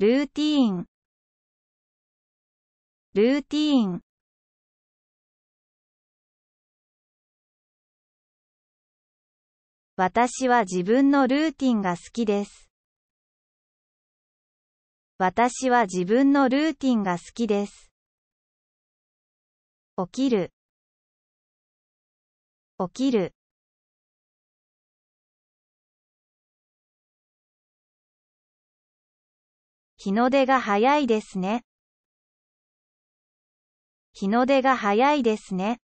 ルーティーンルーティーン私は自分のルーティンが好きです。私は自分のルーティンが好きです。起きる起きる日の出が早いですね。日の出が早いですね。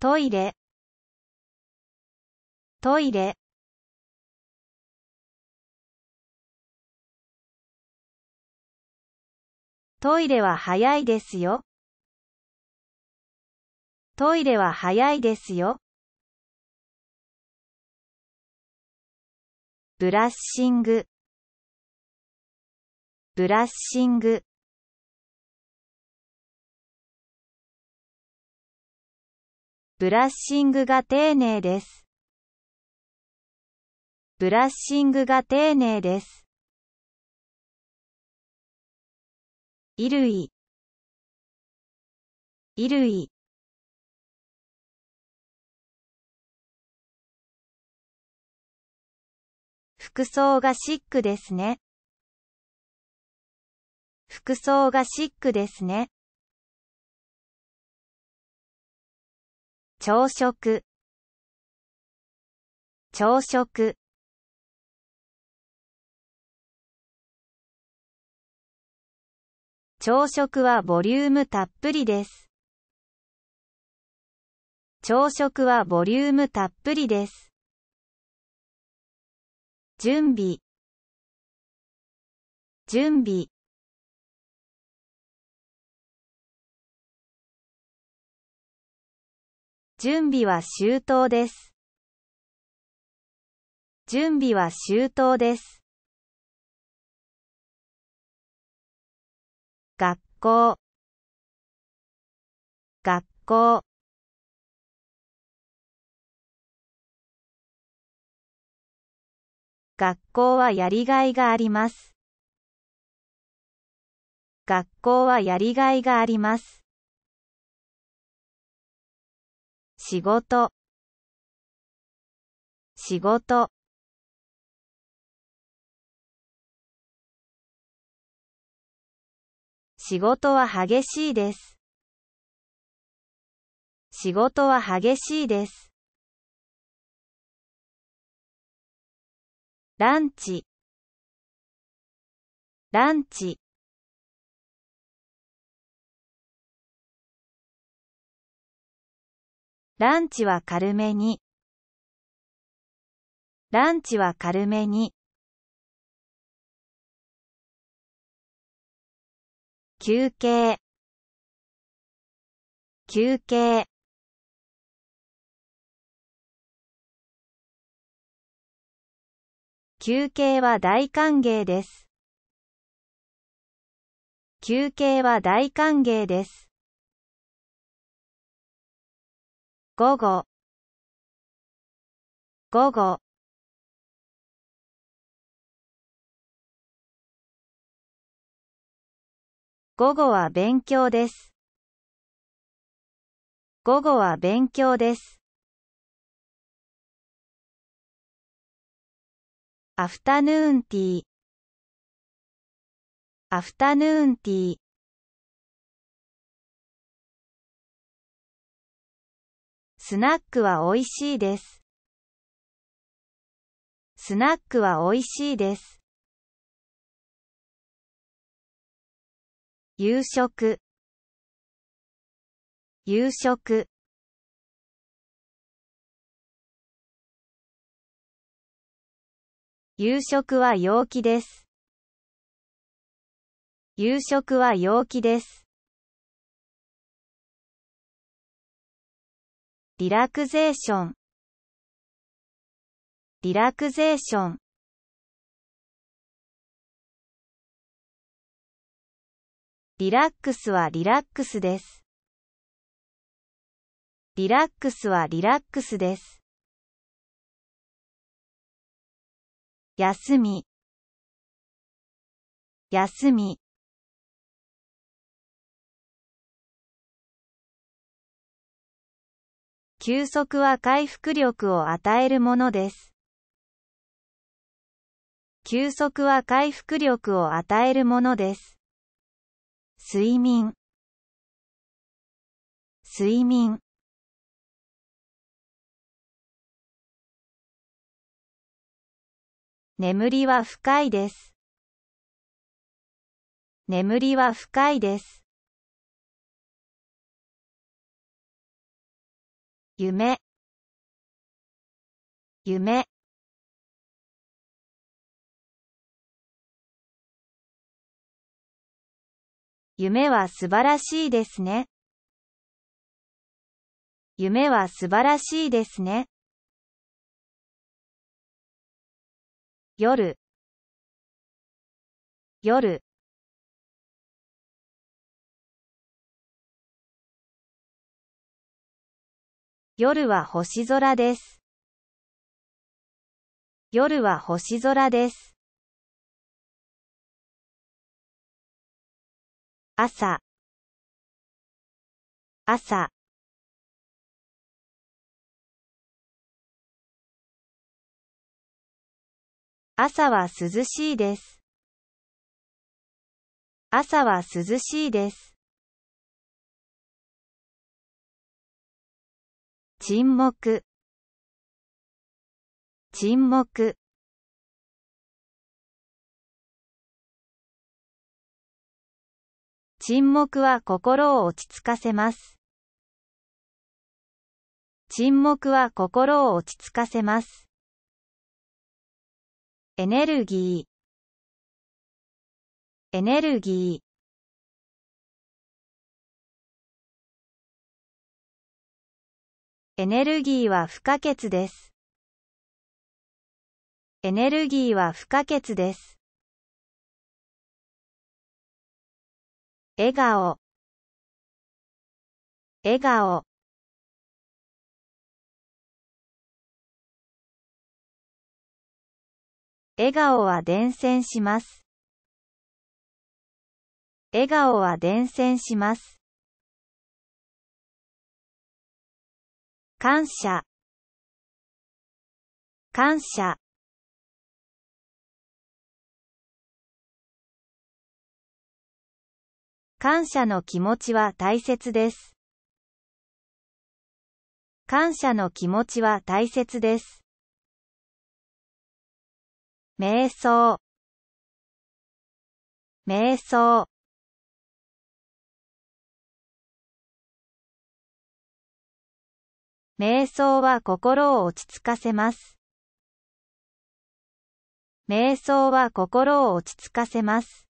トイレトイレトイレは早いですよ。トイレは早いですよ。ブラッシングブラッシングブラッシングが丁寧です。ブラッシングが丁寧です。衣類衣類服装がシックですね。服装がシックですね。朝食朝食朝食はボリュームたっぷりです。朝食はボリュームたっぷりです。準備準備準備は周到です。準備は周到です。学校学校学校はやりがいがあります。学校はやりがいがあります。仕事仕事仕事は激しいです。仕事は激しいです。ランチランチランチは軽めにランチは軽めに休憩休憩休憩は大歓迎です。休憩は大歓迎です。午後午後午後は勉強です。午後は勉強です。アフタヌーンティーアフタヌーンティースナックは美味しいです。スナックは美味しいです。夕食夕食夕食は陽気です。夕食は陽気です。リラクゼーションリラクゼーションリラックスはリラックスです。リラックスはリラックスです。休み休み休息は回復力を与えるものです。休息は回復力を与えるものです。睡眠睡眠眠りは深いです。眠りは深いです。夢夢夢は素晴らしいですね。夢は素晴らしいですね。夜夜夜は星空です。夜は星空です。朝朝朝は涼しいです。朝は涼しいです。沈黙沈黙沈黙は心を落ち着かせます。沈黙は心を落ち着かせます。エネルギーエネルギーエネルギーは不可欠です。エネルギーは不可欠です。笑顔笑顔笑顔は伝染します。笑顔は伝染します。感謝感謝感謝の気持ちは大切です。感謝の気持ちは大切です。瞑想瞑想瞑想は心を落ち着かせます。瞑想は心を落ち着かせます。